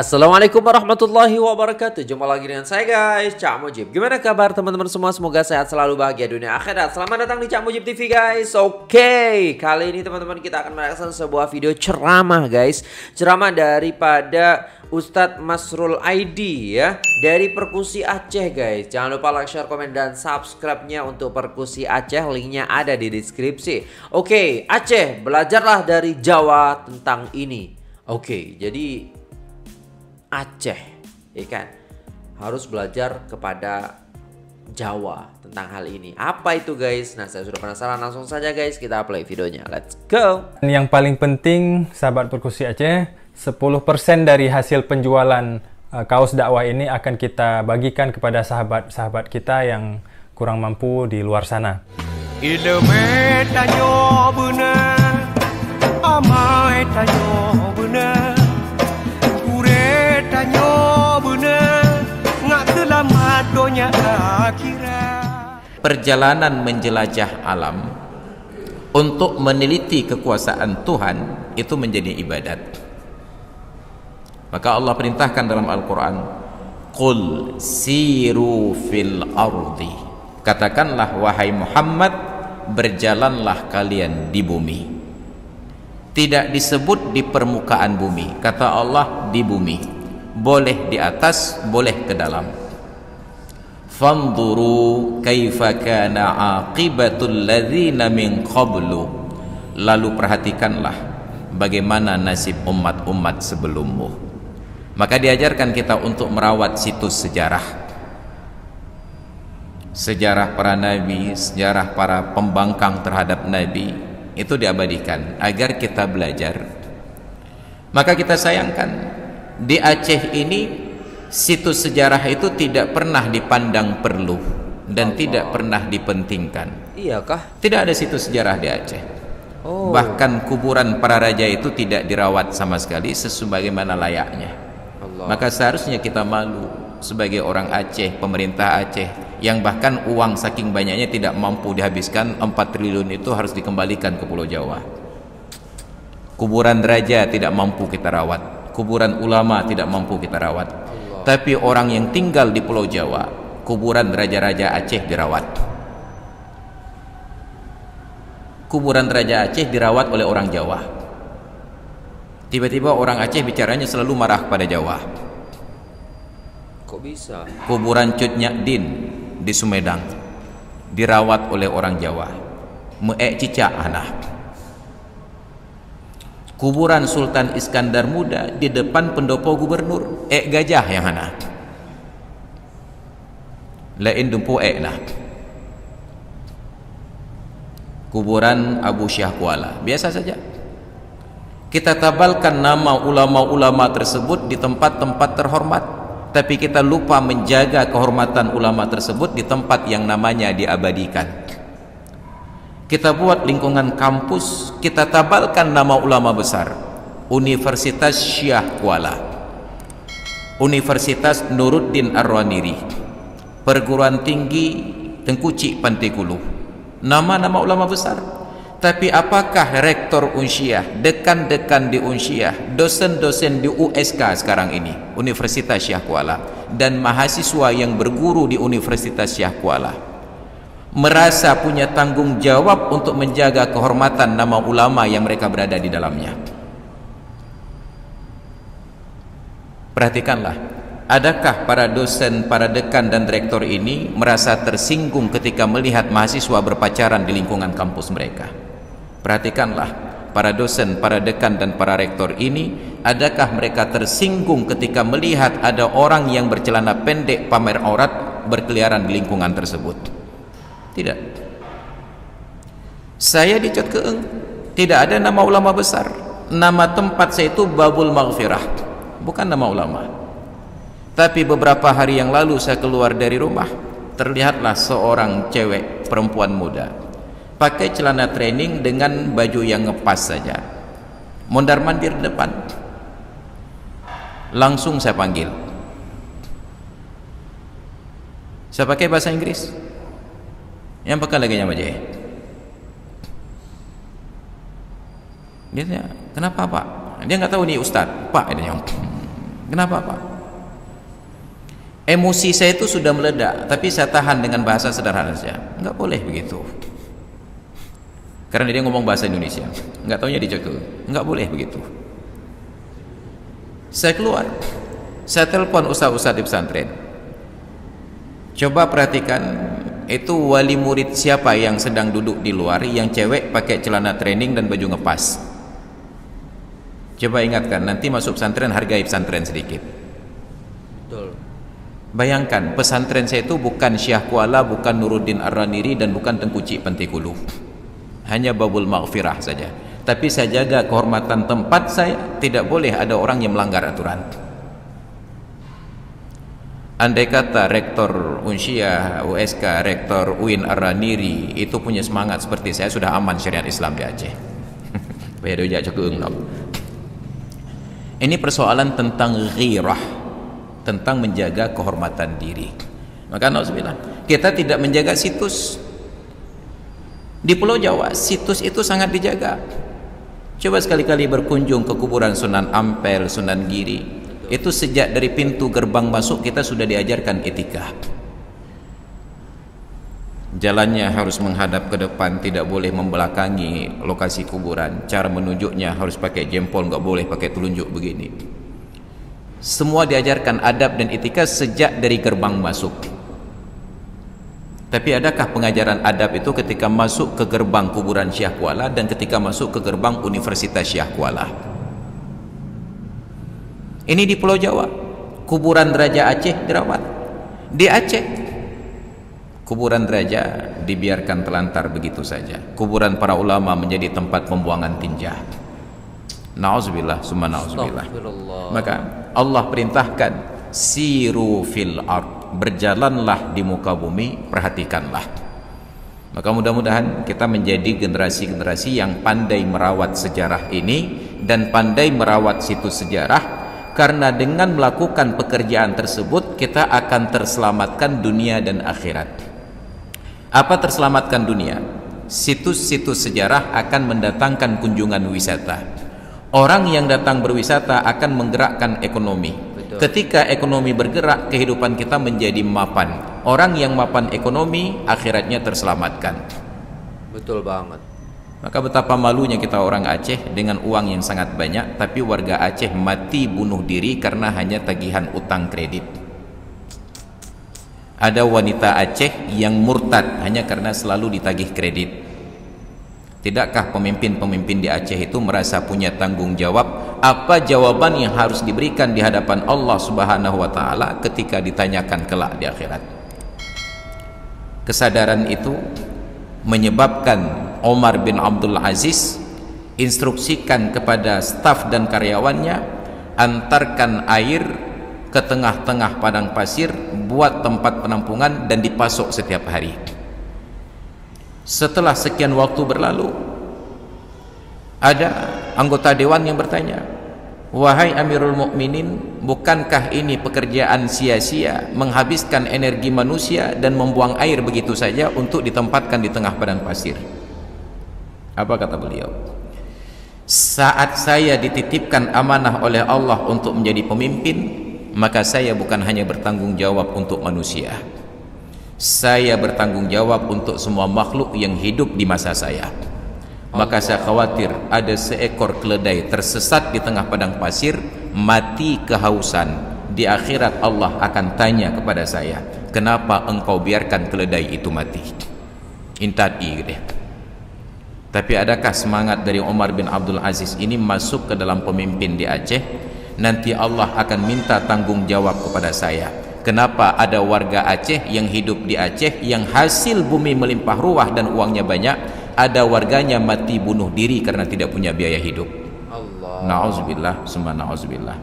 Assalamualaikum warahmatullahi wabarakatuh Jumpa lagi dengan saya guys, Cak Mujib Gimana kabar teman-teman semua? Semoga sehat selalu bahagia dunia akhirat Selamat datang di Cak Mujib TV guys Oke, okay. kali ini teman-teman kita akan merasakan sebuah video ceramah guys Ceramah daripada Ustadz Masrul ID ya Dari Perkusi Aceh guys Jangan lupa like, share, komen, dan subscribe-nya untuk Perkusi Aceh Linknya ada di deskripsi Oke, okay. Aceh belajarlah dari Jawa tentang ini Oke, okay. jadi Aceh, ya kan? Harus belajar kepada Jawa tentang hal ini. Apa itu guys? Nah, saya sudah penasaran. Langsung saja guys, kita play videonya. Let's go. Yang paling penting, sahabat perkusi Aceh, 10% dari hasil penjualan uh, kaos dakwah ini akan kita bagikan kepada sahabat-sahabat kita yang kurang mampu di luar sana. Ilmu tanyo amai akhirat. Perjalanan menjelajah alam untuk meneliti kekuasaan Tuhan itu menjadi ibadat. Maka Allah perintahkan dalam Al-Qur'an, "Qul siru fil ardi." Katakanlah wahai Muhammad, berjalanlah kalian di bumi. Tidak disebut di permukaan bumi, kata Allah di bumi. Boleh di atas, boleh ke dalam. Fanduru kaifa kana aqibatul ladzina min qablu Lalu perhatikanlah bagaimana nasib umat-umat sebelummu Maka diajarkan kita untuk merawat situs sejarah sejarah para nabi, sejarah para pembangkang terhadap nabi itu diabadikan agar kita belajar. Maka kita sayangkan di Aceh ini situs sejarah itu tidak pernah dipandang perlu dan Allah. tidak pernah dipentingkan. Iyakah? Tidak ada situs sejarah di Aceh. Oh. Bahkan kuburan para raja itu tidak dirawat sama sekali sebagaimana layaknya. Allah. Maka seharusnya kita malu sebagai orang Aceh, pemerintah Aceh yang bahkan uang saking banyaknya tidak mampu dihabiskan 4 triliun itu harus dikembalikan ke Pulau Jawa. Kuburan raja tidak mampu kita rawat, kuburan ulama tidak mampu kita rawat, tapi orang yang tinggal di Pulau Jawa kuburan raja-raja Aceh dirawat kuburan raja Aceh dirawat oleh orang Jawa tiba-tiba orang Aceh bicaranya selalu marah pada Jawa kok bisa kuburan Cut Din di Sumedang dirawat oleh orang Jawa meek cicak anak kuburan Sultan Iskandar Muda di depan pendopo gubernur E gajah yang mana lain po E lah kuburan Abu Syah Kuala biasa saja kita tabalkan nama ulama-ulama tersebut di tempat-tempat terhormat tapi kita lupa menjaga kehormatan ulama tersebut di tempat yang namanya diabadikan kita buat lingkungan kampus kita tabalkan nama ulama besar Universitas Syiah Kuala Universitas Nuruddin Arwaniri perguruan tinggi Tengkucik Pantikulu, nama-nama ulama besar tapi apakah rektor unsyiah, dekan-dekan di unsyiah, dosen-dosen di USK sekarang ini Universitas Syiah Kuala dan mahasiswa yang berguru di Universitas Syiah Kuala merasa punya tanggung jawab untuk menjaga kehormatan nama ulama yang mereka berada di dalamnya. Perhatikanlah, adakah para dosen, para dekan dan rektor ini merasa tersinggung ketika melihat mahasiswa berpacaran di lingkungan kampus mereka? Perhatikanlah, para dosen, para dekan dan para rektor ini adakah mereka tersinggung ketika melihat ada orang yang bercelana pendek pamer aurat berkeliaran di lingkungan tersebut? Tidak. Saya dicat keeng. Tidak ada nama ulama besar. Nama tempat saya itu Babul Maghfirah. Bukan nama ulama. Tapi beberapa hari yang lalu saya keluar dari rumah, terlihatlah seorang cewek perempuan muda pakai celana training dengan baju yang ngepas saja. Mondar mandir di depan. Langsung saya panggil. Saya pakai bahasa Inggris yang peka lagi sama dia dia tanya kenapa pak dia nggak tahu ini ustad pak dia tanya kenapa pak emosi saya itu sudah meledak tapi saya tahan dengan bahasa sederhana saja nggak boleh begitu karena dia ngomong bahasa Indonesia nggak dia dicekal nggak boleh begitu saya keluar saya telepon ustaz-ustaz di pesantren coba perhatikan itu wali murid siapa yang sedang duduk di luar yang cewek pakai celana training dan baju ngepas coba ingatkan nanti masuk pesantren hargai pesantren sedikit betul bayangkan pesantren saya itu bukan syah Kuala bukan Nuruddin Ar-Raniri dan bukan Tengkuci Pentikulu hanya babul maghfirah saja tapi saya jaga kehormatan tempat saya tidak boleh ada orang yang melanggar aturan Andai kata rektor Unsia USK, rektor UIN Araniri itu punya semangat seperti saya sudah aman syariat Islam di Aceh. Beda jajak Ini persoalan tentang ghirah, tentang menjaga kehormatan diri. Maka nauzubillah, kita tidak menjaga situs. Di Pulau Jawa, situs itu sangat dijaga. Coba sekali-kali berkunjung ke kuburan Sunan Ampel, Sunan Giri, itu sejak dari pintu gerbang masuk kita sudah diajarkan etika jalannya harus menghadap ke depan tidak boleh membelakangi lokasi kuburan cara menunjuknya harus pakai jempol nggak boleh pakai telunjuk begini semua diajarkan adab dan etika sejak dari gerbang masuk tapi adakah pengajaran adab itu ketika masuk ke gerbang kuburan Syekh Kuala dan ketika masuk ke gerbang Universitas Syekh Kuala? ini di Pulau Jawa kuburan Raja Aceh dirawat di Aceh kuburan Raja dibiarkan telantar begitu saja kuburan para ulama menjadi tempat pembuangan tinja Nauzubillah, summa nauzubillah. Maka Allah perintahkan siru fil ard, berjalanlah di muka bumi, perhatikanlah. Maka mudah-mudahan kita menjadi generasi-generasi yang pandai merawat sejarah ini dan pandai merawat situs sejarah karena dengan melakukan pekerjaan tersebut kita akan terselamatkan dunia dan akhirat. Apa terselamatkan dunia? Situs-situs sejarah akan mendatangkan kunjungan wisata. Orang yang datang berwisata akan menggerakkan ekonomi. Betul. Ketika ekonomi bergerak, kehidupan kita menjadi mapan. Orang yang mapan ekonomi, akhiratnya terselamatkan. Betul banget. Maka betapa malunya kita orang Aceh dengan uang yang sangat banyak tapi warga Aceh mati bunuh diri karena hanya tagihan utang kredit. Ada wanita Aceh yang murtad hanya karena selalu ditagih kredit. Tidakkah pemimpin-pemimpin di Aceh itu merasa punya tanggung jawab? Apa jawaban yang harus diberikan di hadapan Allah Subhanahu wa taala ketika ditanyakan kelak di akhirat? Kesadaran itu menyebabkan Omar bin Abdul Aziz instruksikan kepada staf dan karyawannya antarkan air ke tengah-tengah padang pasir buat tempat penampungan dan dipasok setiap hari setelah sekian waktu berlalu ada anggota dewan yang bertanya wahai amirul mukminin bukankah ini pekerjaan sia-sia menghabiskan energi manusia dan membuang air begitu saja untuk ditempatkan di tengah padang pasir apa kata beliau? Saat saya dititipkan amanah oleh Allah untuk menjadi pemimpin, maka saya bukan hanya bertanggung jawab untuk manusia. Saya bertanggung jawab untuk semua makhluk yang hidup di masa saya. Maka saya khawatir ada seekor keledai tersesat di tengah padang pasir, mati kehausan. Di akhirat Allah akan tanya kepada saya, kenapa engkau biarkan keledai itu mati? Intadi gitu ya. Tapi adakah semangat dari Umar bin Abdul Aziz ini masuk ke dalam pemimpin di Aceh? Nanti Allah akan minta tanggung jawab kepada saya. Kenapa ada warga Aceh yang hidup di Aceh yang hasil bumi melimpah ruah dan uangnya banyak, ada warganya mati bunuh diri karena tidak punya biaya hidup. Allah. Nauzubillah, nauzubillah.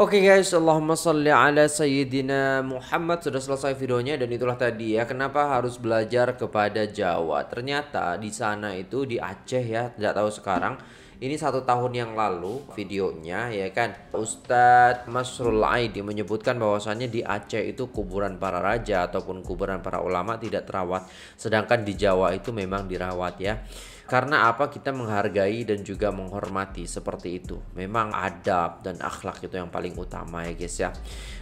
Oke okay guys, Allahumma salli ala Sayyidina Muhammad Sudah selesai videonya dan itulah tadi ya Kenapa harus belajar kepada Jawa Ternyata di sana itu di Aceh ya Tidak tahu sekarang ini satu tahun yang lalu videonya ya kan Ustadz Masrul Aidi menyebutkan bahwasannya di Aceh itu kuburan para raja ataupun kuburan para ulama tidak terawat sedangkan di Jawa itu memang dirawat ya karena apa kita menghargai dan juga menghormati seperti itu. Memang adab dan akhlak itu yang paling utama ya guys ya.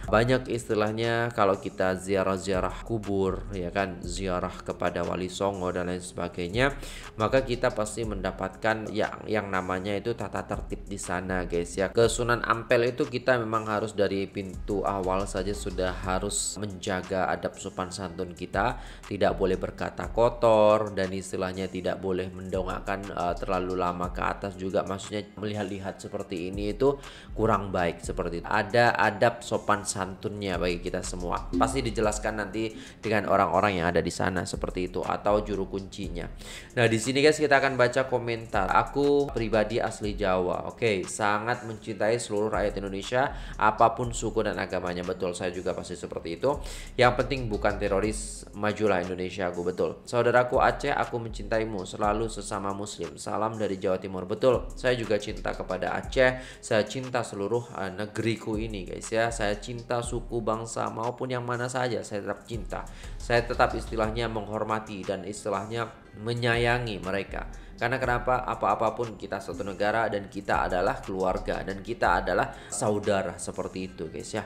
Banyak istilahnya kalau kita ziarah-ziarah kubur ya kan, ziarah kepada wali songo dan lain sebagainya, maka kita pasti mendapatkan yang yang namanya itu tata tertib di sana guys ya. Ke Sunan Ampel itu kita memang harus dari pintu awal saja sudah harus menjaga adab sopan santun kita, tidak boleh berkata kotor dan istilahnya tidak boleh mendapatkan akan uh, terlalu lama ke atas juga maksudnya melihat-lihat seperti ini itu kurang baik seperti itu. Ada adab sopan santunnya bagi kita semua. Pasti dijelaskan nanti dengan orang-orang yang ada di sana seperti itu atau juru kuncinya. Nah, di sini guys kita akan baca komentar. Aku pribadi asli Jawa. Oke, okay. sangat mencintai seluruh rakyat Indonesia apapun suku dan agamanya. Betul, saya juga pasti seperti itu. Yang penting bukan teroris, majulah Indonesia aku betul. Saudaraku Aceh, aku mencintaimu selalu sesuai sesama muslim. Salam dari Jawa Timur. Betul, saya juga cinta kepada Aceh, saya cinta seluruh uh, negeriku ini guys ya. Saya cinta suku, bangsa maupun yang mana saja, saya tetap cinta. Saya tetap istilahnya menghormati dan istilahnya menyayangi mereka. Karena kenapa? Apa-apapun kita satu negara dan kita adalah keluarga dan kita adalah saudara seperti itu guys ya.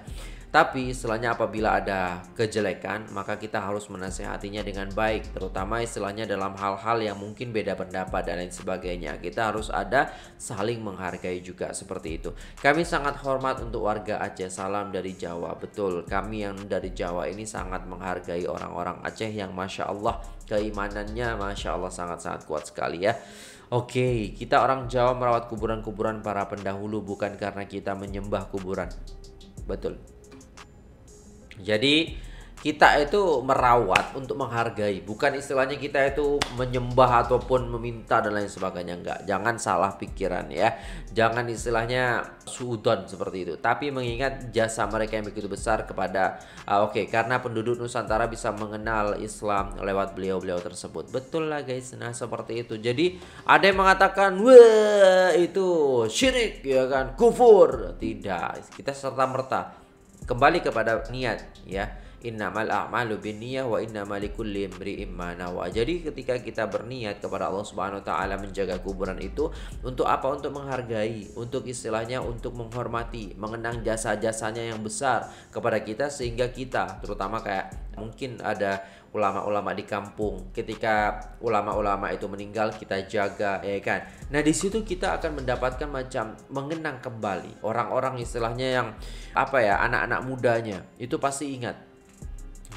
Tapi istilahnya apabila ada kejelekan maka kita harus menasehatinya dengan baik terutama istilahnya dalam hal-hal yang mungkin beda pendapat dan lain sebagainya. Kita harus ada saling menghargai juga seperti itu. Kami sangat hormat untuk warga Aceh salam dari Jawa. Betul, kami yang dari Jawa ini sangat menghargai orang-orang Aceh yang Masya Allah keimanannya Masya Allah sangat-sangat kuat sekali ya. Oke, kita orang Jawa merawat kuburan-kuburan para pendahulu bukan karena kita menyembah kuburan. Betul. Jadi kita itu merawat untuk menghargai, bukan istilahnya kita itu menyembah ataupun meminta dan lain sebagainya enggak. Jangan salah pikiran ya. Jangan istilahnya suudon seperti itu. Tapi mengingat jasa mereka yang begitu besar kepada uh, oke okay, karena penduduk Nusantara bisa mengenal Islam lewat beliau-beliau tersebut. Betul lah guys. Nah, seperti itu. Jadi ada yang mengatakan, "Wah, itu syirik ya kan, kufur." Tidak. Kita serta-merta kembali kepada niat ya innamal a'malu binniyah wa innamal likulli imri'in ma nawa. Jadi ketika kita berniat kepada Allah Subhanahu wa taala menjaga kuburan itu untuk apa? Untuk menghargai, untuk istilahnya untuk menghormati, mengenang jasa-jasanya yang besar kepada kita sehingga kita terutama kayak mungkin ada ulama-ulama di kampung. Ketika ulama-ulama itu meninggal, kita jaga, ya kan? Nah, di situ kita akan mendapatkan macam mengenang kembali orang-orang istilahnya yang apa ya, anak-anak mudanya. Itu pasti ingat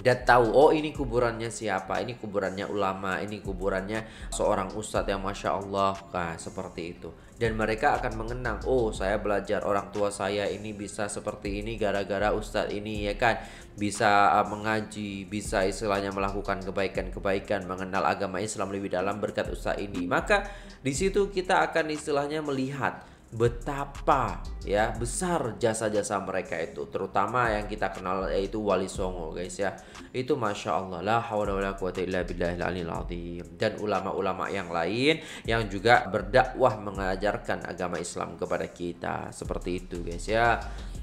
dia tahu oh ini kuburannya siapa ini kuburannya ulama ini kuburannya seorang ustadz yang masya Allah nah, seperti itu dan mereka akan mengenang oh saya belajar orang tua saya ini bisa seperti ini gara-gara ustadz ini ya kan bisa ah, mengaji bisa istilahnya melakukan kebaikan-kebaikan mengenal agama Islam lebih dalam berkat ustadz ini maka di situ kita akan istilahnya melihat betapa ya besar jasa-jasa mereka itu terutama yang kita kenal yaitu Wali Songo guys ya itu masya Allah lah haula wala quwata illa billahil alil azim dan ulama-ulama yang lain yang juga berdakwah mengajarkan agama Islam kepada kita seperti itu guys ya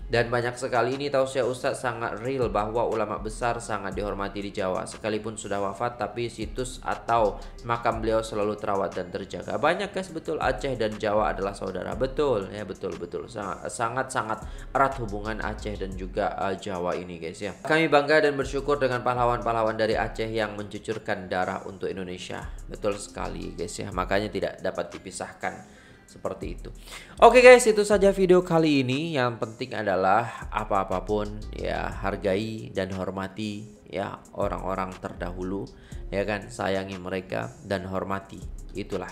dan banyak sekali ini tausiah Ustadz sangat real bahwa ulama besar sangat dihormati di Jawa. Sekalipun sudah wafat tapi situs atau makam beliau selalu terawat dan terjaga. Banyak guys betul Aceh dan Jawa adalah saudara. Betul ya betul betul. Sangat-sangat erat hubungan Aceh dan juga uh, Jawa ini guys ya. Kami bangga dan bersyukur dengan pahlawan-pahlawan dari Aceh yang mencucurkan darah untuk Indonesia. Betul sekali guys ya. Makanya tidak dapat dipisahkan seperti itu. Oke okay guys, itu saja video kali ini. Yang penting adalah apa apapun ya hargai dan hormati ya orang-orang terdahulu ya kan sayangi mereka dan hormati. Itulah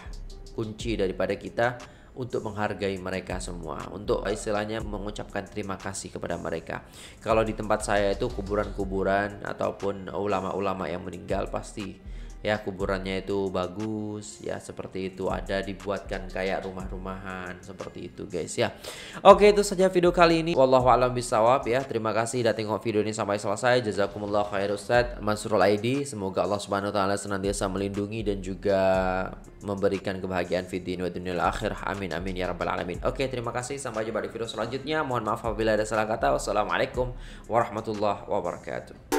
kunci daripada kita untuk menghargai mereka semua, untuk istilahnya mengucapkan terima kasih kepada mereka. Kalau di tempat saya itu kuburan-kuburan ataupun ulama-ulama yang meninggal pasti ya kuburannya itu bagus ya seperti itu ada dibuatkan kayak rumah-rumahan seperti itu guys ya oke itu saja video kali ini wallahu alam bisawab ya terima kasih udah tengok video ini sampai selesai jazakumullah khairu set Mansurul id semoga Allah subhanahu wa taala senantiasa melindungi dan juga memberikan kebahagiaan fid ini. wa dunia akhir amin amin ya rabbal alamin oke terima kasih sampai jumpa di video selanjutnya mohon maaf apabila ada salah kata wassalamualaikum warahmatullahi wabarakatuh